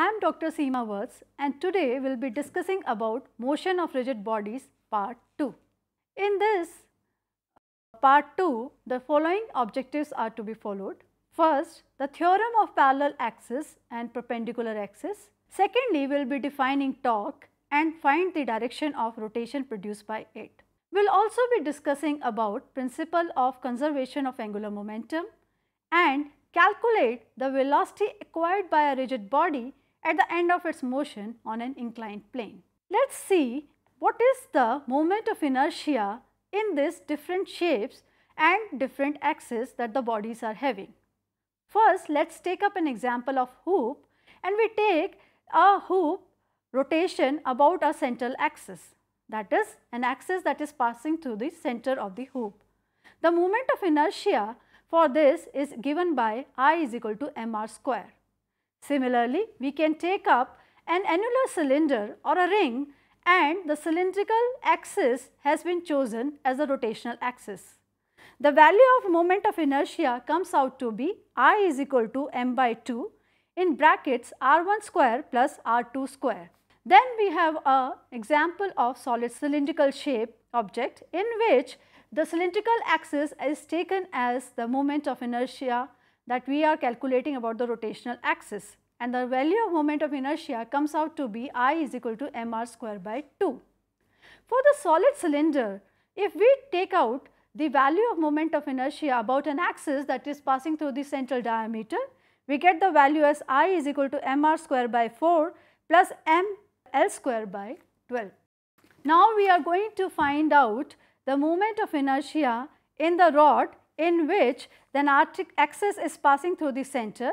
I am Dr. Seema Wirtz and today we will be discussing about motion of rigid bodies part 2. In this part 2, the following objectives are to be followed. First, the theorem of parallel axis and perpendicular axis. Secondly, we will be defining torque and find the direction of rotation produced by it. We will also be discussing about principle of conservation of angular momentum and calculate the velocity acquired by a rigid body at the end of its motion on an inclined plane. Let us see what is the moment of inertia in these different shapes and different axes that the bodies are having. First, let us take up an example of hoop and we take a hoop rotation about a central axis that is an axis that is passing through the center of the hoop. The moment of inertia for this is given by I is equal to mr square. Similarly, we can take up an annular cylinder or a ring and the cylindrical axis has been chosen as the rotational axis. The value of moment of inertia comes out to be I is equal to m by 2 in brackets r1 square plus r2 square. Then we have a example of solid cylindrical shape object in which the cylindrical axis is taken as the moment of inertia that we are calculating about the rotational axis and the value of moment of inertia comes out to be I is equal to mr square by 2. For the solid cylinder, if we take out the value of moment of inertia about an axis that is passing through the central diameter, we get the value as I is equal to mr square by 4 plus m L square by 12. Now we are going to find out the moment of inertia in the rod in which the axis is passing through the center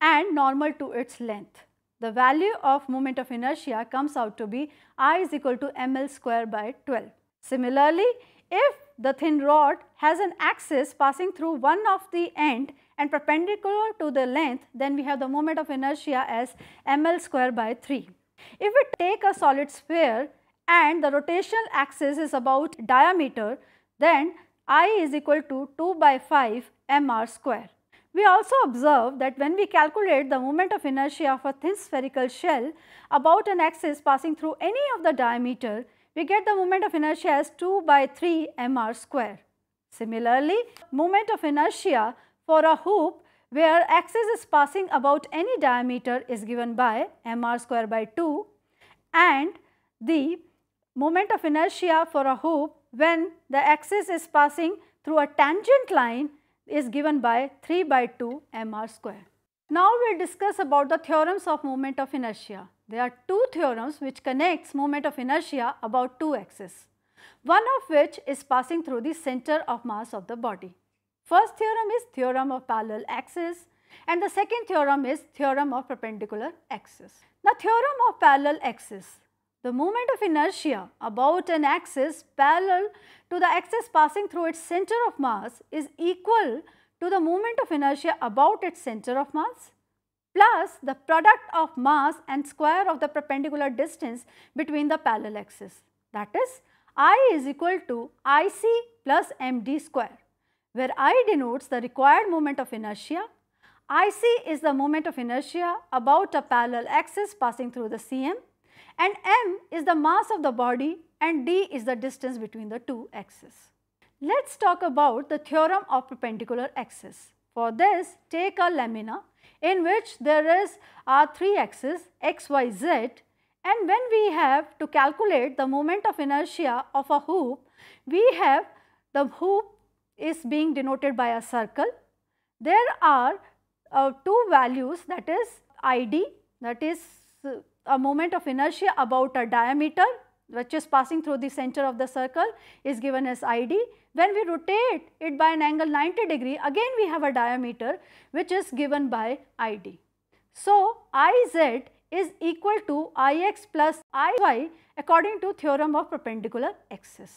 and normal to its length. The value of moment of inertia comes out to be I is equal to ml square by 12. Similarly, if the thin rod has an axis passing through one of the end and perpendicular to the length, then we have the moment of inertia as ml square by 3. If we take a solid sphere and the rotational axis is about diameter, then i is equal to 2 by 5 mr square. We also observe that when we calculate the moment of inertia of a thin spherical shell about an axis passing through any of the diameter, we get the moment of inertia as 2 by 3 mr square. Similarly, moment of inertia for a hoop where axis is passing about any diameter is given by mr square by 2 and the moment of inertia for a hoop when the axis is passing through a tangent line is given by 3 by 2 mr square. Now we will discuss about the theorems of moment of inertia. There are two theorems which connects moment of inertia about two axes, one of which is passing through the center of mass of the body. First theorem is theorem of parallel axis and the second theorem is theorem of perpendicular axis. Now theorem of parallel axis the moment of inertia about an axis parallel to the axis passing through its center of mass is equal to the moment of inertia about its center of mass plus the product of mass and square of the perpendicular distance between the parallel axes. That is I is equal to IC plus MD square where I denotes the required moment of inertia IC is the moment of inertia about a parallel axis passing through the CM and m is the mass of the body and d is the distance between the two axes. Let's talk about the theorem of perpendicular axis. For this, take a lamina in which there is our three axes x, y, z and when we have to calculate the moment of inertia of a hoop, we have the hoop is being denoted by a circle. There are uh, two values that is id that is uh, a moment of inertia about a diameter which is passing through the center of the circle is given as id. When we rotate it by an angle 90 degree again we have a diameter which is given by id. So, iz is equal to Ix plus Iy according to theorem of perpendicular axis.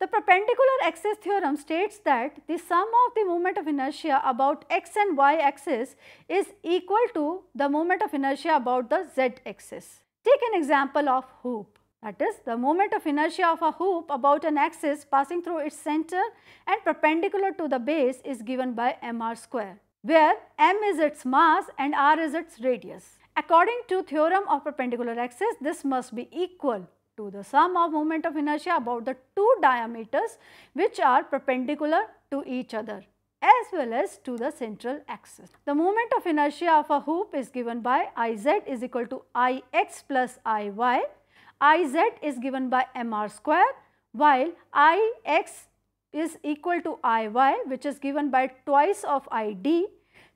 The perpendicular axis theorem states that the sum of the moment of inertia about x and y axis is equal to the moment of inertia about the z axis. Take an example of hoop that is the moment of inertia of a hoop about an axis passing through its center and perpendicular to the base is given by mr square where m is its mass and r is its radius. According to theorem of perpendicular axis, this must be equal to the sum of moment of inertia about the two diameters which are perpendicular to each other as well as to the central axis. The moment of inertia of a hoop is given by Iz is equal to Ix plus Iy. Iz is given by mr square while Ix is equal to Iy which is given by twice of Id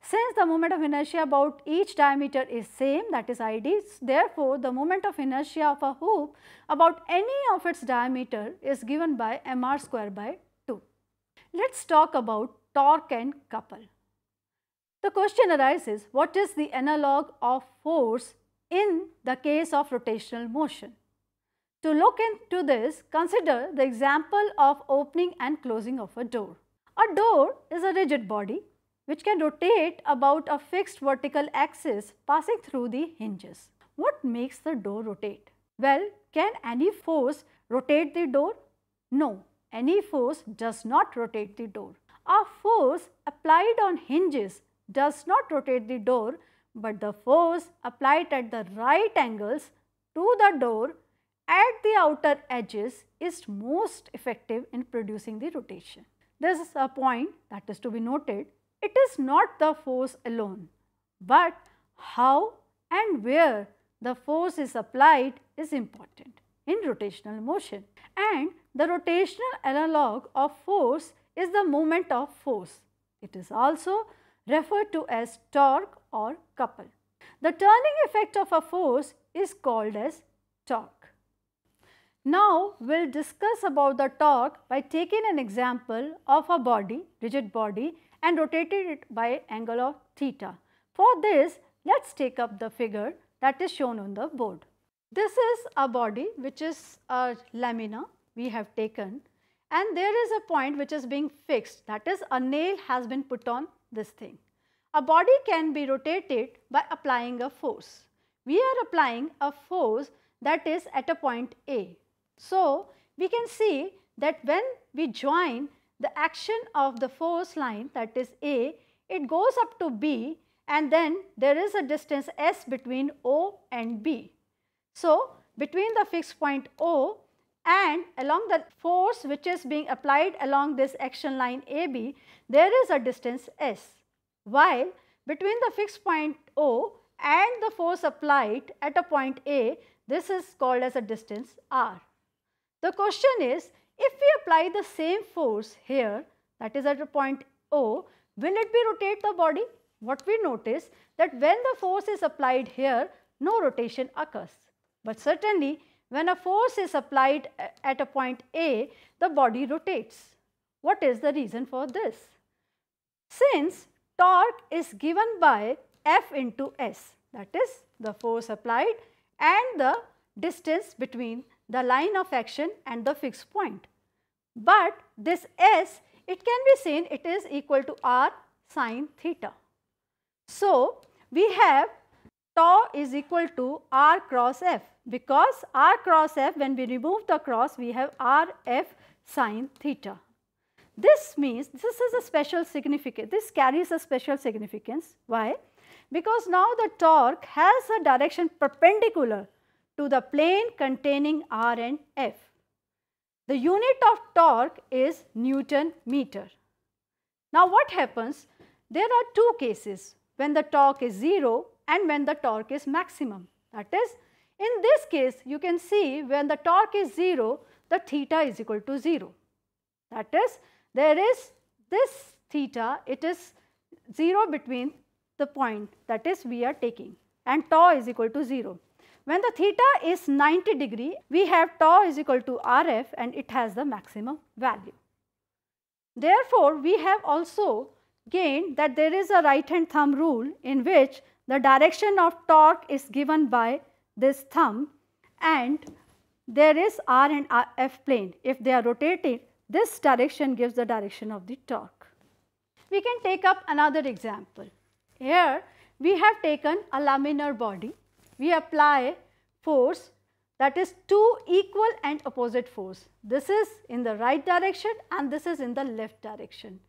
since the moment of inertia about each diameter is same that is id, therefore, the moment of inertia of a hoop about any of its diameter is given by mr square by 2. Let us talk about torque and couple. The question arises what is the analog of force in the case of rotational motion? To look into this, consider the example of opening and closing of a door. A door is a rigid body which can rotate about a fixed vertical axis passing through the hinges. What makes the door rotate? Well, can any force rotate the door? No, any force does not rotate the door. A force applied on hinges does not rotate the door, but the force applied at the right angles to the door at the outer edges is most effective in producing the rotation. This is a point that is to be noted it is not the force alone, but how and where the force is applied is important in rotational motion. And the rotational analog of force is the moment of force. It is also referred to as torque or couple. The turning effect of a force is called as torque. Now we will discuss about the torque by taking an example of a body, rigid body and rotated it by angle of theta. For this, let us take up the figure that is shown on the board. This is a body which is a lamina we have taken and there is a point which is being fixed that is a nail has been put on this thing. A body can be rotated by applying a force. We are applying a force that is at a point A. So, we can see that when we join the action of the force line that is A, it goes up to B and then there is a distance S between O and B. So, between the fixed point O and along the force which is being applied along this action line AB, there is a distance S. While between the fixed point O and the force applied at a point A, this is called as a distance R. The question is if we apply the same force here that is at a point O, will it be rotate the body? What we notice that when the force is applied here, no rotation occurs. But certainly when a force is applied at a point A, the body rotates. What is the reason for this? Since torque is given by F into S that is the force applied and the distance between the line of action and the fixed point. But this S, it can be seen it is equal to R sine theta. So, we have tau is equal to R cross F because R cross F when we remove the cross we have R F sine theta. This means this is a special significance, this carries a special significance. Why? Because now the torque has a direction perpendicular to the plane containing R and F. The unit of torque is Newton meter. Now what happens? There are two cases when the torque is 0 and when the torque is maximum. That is, in this case you can see when the torque is 0, the theta is equal to 0. That is, there is this theta, it is 0 between the point that is we are taking and tau is equal to 0. When the theta is 90 degree, we have tau is equal to RF and it has the maximum value. Therefore, we have also gained that there is a right hand thumb rule in which the direction of torque is given by this thumb and there is R and F plane. If they are rotating, this direction gives the direction of the torque. We can take up another example. Here we have taken a laminar body we apply force that is two equal and opposite force. This is in the right direction and this is in the left direction.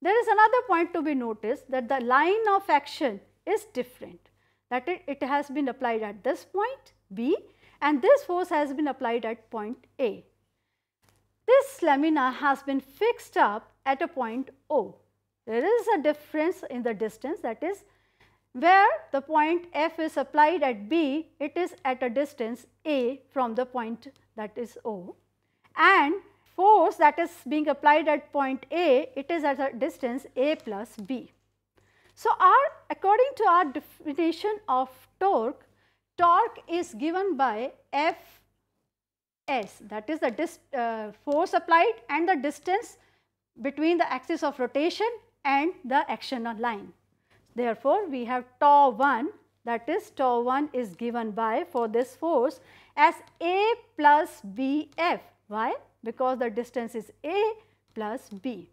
There is another point to be noticed that the line of action is different that it, it has been applied at this point B and this force has been applied at point A. This lamina has been fixed up at a point O. There is a difference in the distance that is where the point F is applied at B, it is at a distance A from the point that is O and force that is being applied at point A, it is at a distance A plus B. So, our according to our definition of torque, torque is given by F S that is the dis, uh, force applied and the distance between the axis of rotation and the action line. Therefore, we have tau 1 that is tau 1 is given by for this force as A plus BF. Why? Because the distance is A plus B.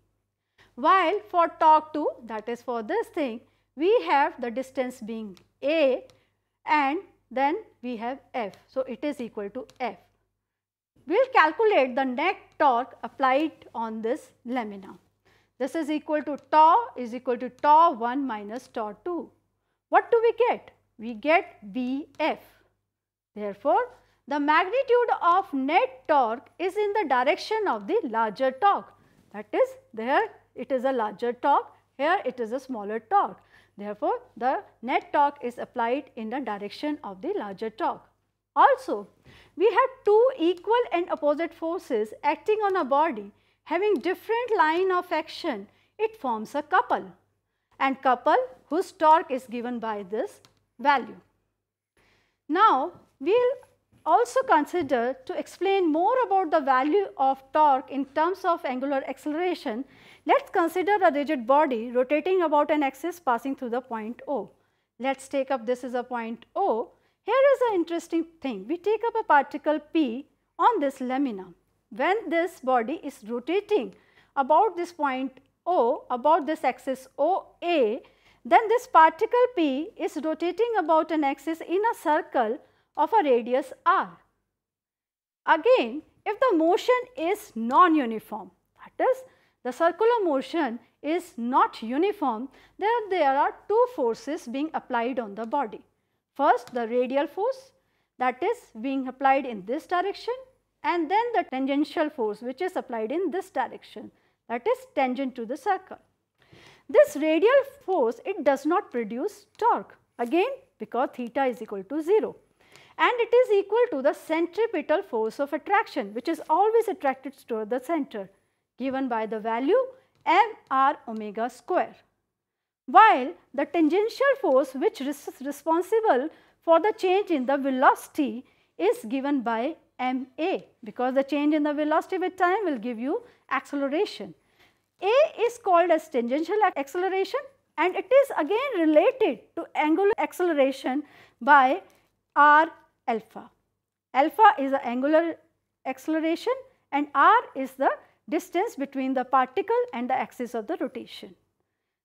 While for tau 2 that is for this thing we have the distance being A and then we have F. So, it is equal to F. We will calculate the net torque applied on this lamina. This is equal to tau is equal to tau 1 minus tau 2. What do we get? We get BF. Therefore, the magnitude of net torque is in the direction of the larger torque. That is there it is a larger torque, here it is a smaller torque. Therefore, the net torque is applied in the direction of the larger torque. Also, we have two equal and opposite forces acting on a body having different line of action, it forms a couple and couple whose torque is given by this value. Now, we will also consider to explain more about the value of torque in terms of angular acceleration. Let us consider a rigid body rotating about an axis passing through the point O. Let us take up this is a point O. Here is an interesting thing. We take up a particle P on this lamina when this body is rotating about this point O, about this axis OA, then this particle P is rotating about an axis in a circle of a radius r. Again, if the motion is non-uniform, that is the circular motion is not uniform, then there are two forces being applied on the body. First, the radial force that is being applied in this direction and then the tangential force which is applied in this direction that is tangent to the circle. This radial force it does not produce torque again because theta is equal to 0 and it is equal to the centripetal force of attraction which is always attracted toward the center given by the value m r omega square. While the tangential force which is responsible for the change in the velocity is given by ma because the change in the velocity with time will give you acceleration. A is called as tangential acceleration and it is again related to angular acceleration by r alpha. Alpha is the angular acceleration and r is the distance between the particle and the axis of the rotation.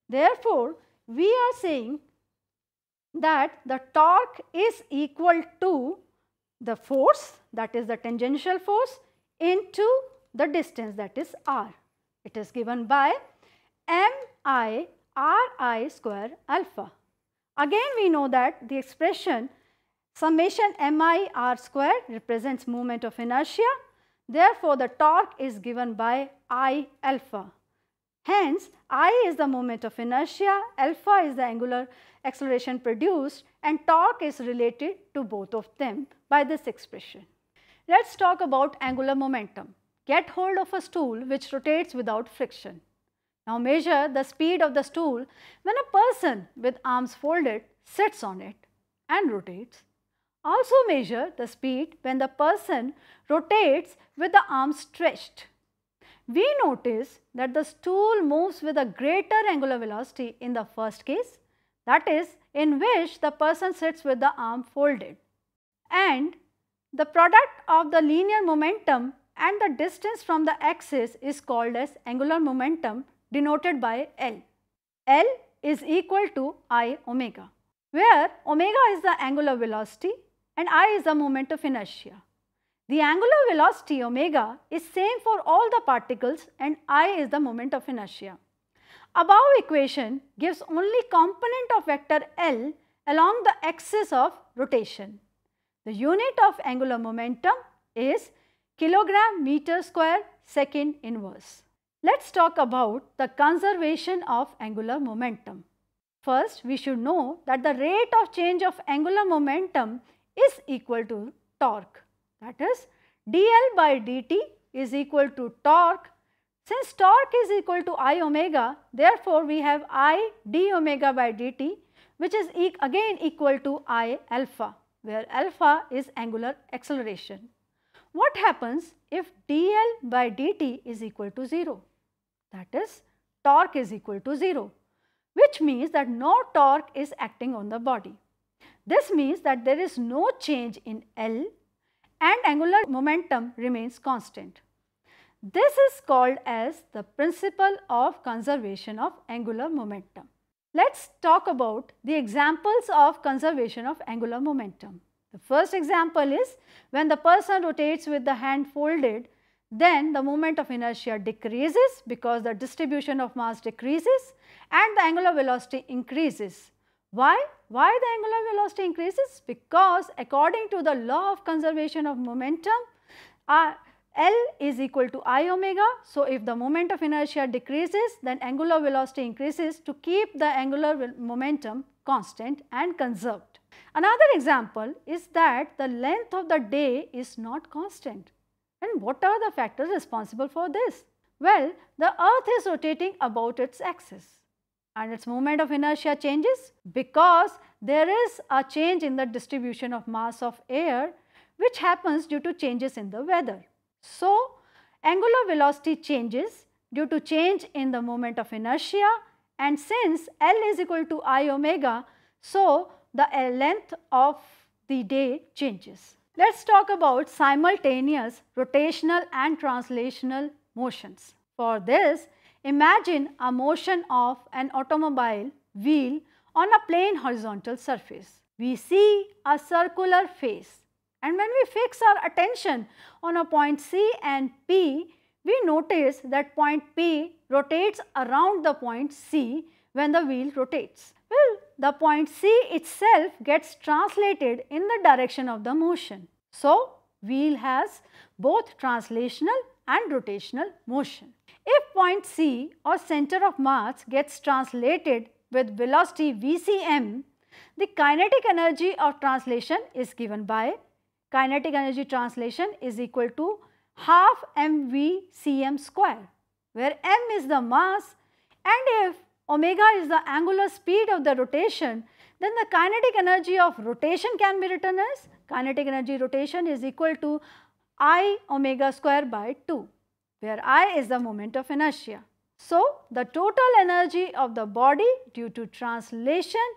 Therefore, we are saying that the torque is equal to the force that is the tangential force into the distance that is r. It is given by m i r i square alpha. Again we know that the expression summation m i r square represents moment of inertia. Therefore, the torque is given by i alpha. Hence, i is the moment of inertia, alpha is the angular acceleration produced and torque is related to both of them by this expression. Let's talk about angular momentum. Get hold of a stool which rotates without friction. Now measure the speed of the stool when a person with arms folded sits on it and rotates. Also measure the speed when the person rotates with the arms stretched. We notice that the stool moves with a greater angular velocity in the first case that is in which the person sits with the arm folded. And the product of the linear momentum and the distance from the axis is called as angular momentum denoted by L. L is equal to I omega, where omega is the angular velocity and I is the moment of inertia. The angular velocity omega is same for all the particles and I is the moment of inertia. Above equation gives only component of vector L along the axis of rotation. The unit of angular momentum is kilogram meter square second inverse. Let's talk about the conservation of angular momentum. First, we should know that the rate of change of angular momentum is equal to torque. That is, dl by dt is equal to torque since torque is equal to i omega, therefore, we have i d omega by dt which is e again equal to i alpha where alpha is angular acceleration. What happens if dl by dt is equal to 0? That is torque is equal to 0 which means that no torque is acting on the body. This means that there is no change in L and angular momentum remains constant. This is called as the principle of conservation of angular momentum. Let's talk about the examples of conservation of angular momentum. The first example is when the person rotates with the hand folded, then the moment of inertia decreases because the distribution of mass decreases and the angular velocity increases. Why? Why the angular velocity increases? Because according to the law of conservation of momentum, uh, L is equal to I omega. So, if the moment of inertia decreases then angular velocity increases to keep the angular momentum constant and conserved. Another example is that the length of the day is not constant. And what are the factors responsible for this? Well, the earth is rotating about its axis and its moment of inertia changes because there is a change in the distribution of mass of air which happens due to changes in the weather. So, angular velocity changes due to change in the moment of inertia and since L is equal to I omega, so the length of the day changes. Let us talk about simultaneous rotational and translational motions. For this, imagine a motion of an automobile wheel on a plane horizontal surface. We see a circular face and when we fix our attention on a point C and P, we notice that point P rotates around the point C when the wheel rotates. Well, the point C itself gets translated in the direction of the motion. So, wheel has both translational and rotational motion. If point C or center of mass gets translated with velocity Vcm, the kinetic energy of translation is given by kinetic energy translation is equal to half mvcm square where m is the mass and if omega is the angular speed of the rotation then the kinetic energy of rotation can be written as kinetic energy rotation is equal to i omega square by 2 where i is the moment of inertia. So, the total energy of the body due to translation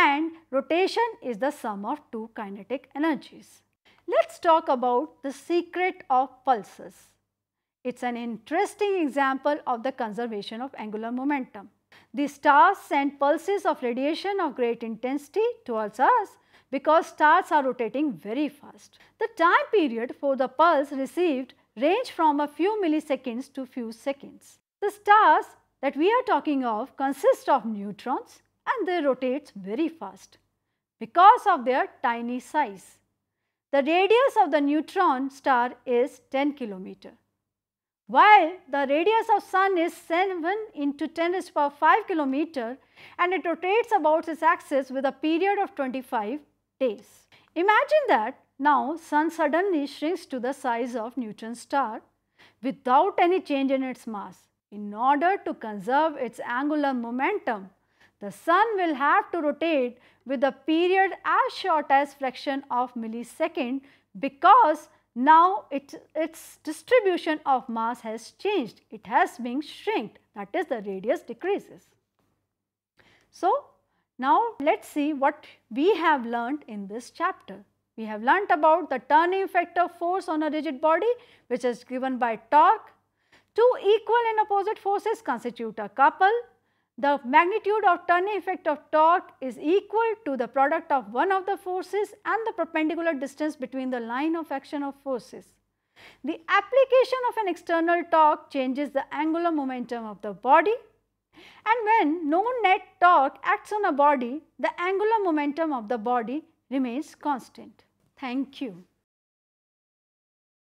and rotation is the sum of two kinetic energies. Let's talk about the secret of pulses. It's an interesting example of the conservation of angular momentum. The stars send pulses of radiation of great intensity towards us because stars are rotating very fast. The time period for the pulse received range from a few milliseconds to few seconds. The stars that we are talking of consist of neutrons and they rotate very fast because of their tiny size. The radius of the neutron star is 10 kilometer, while the radius of sun is 7 into 10 to the power 5 kilometer and it rotates about its axis with a period of 25 days. Imagine that now sun suddenly shrinks to the size of neutron star without any change in its mass. In order to conserve its angular momentum, the sun will have to rotate with a period as short as fraction of millisecond because now it, its distribution of mass has changed. It has been shrinked that is the radius decreases. So, now let us see what we have learnt in this chapter. We have learnt about the turning effect of force on a rigid body which is given by torque. Two equal and opposite forces constitute a couple the magnitude of turning effect of torque is equal to the product of one of the forces and the perpendicular distance between the line of action of forces. The application of an external torque changes the angular momentum of the body and when no net torque acts on a body, the angular momentum of the body remains constant. Thank you.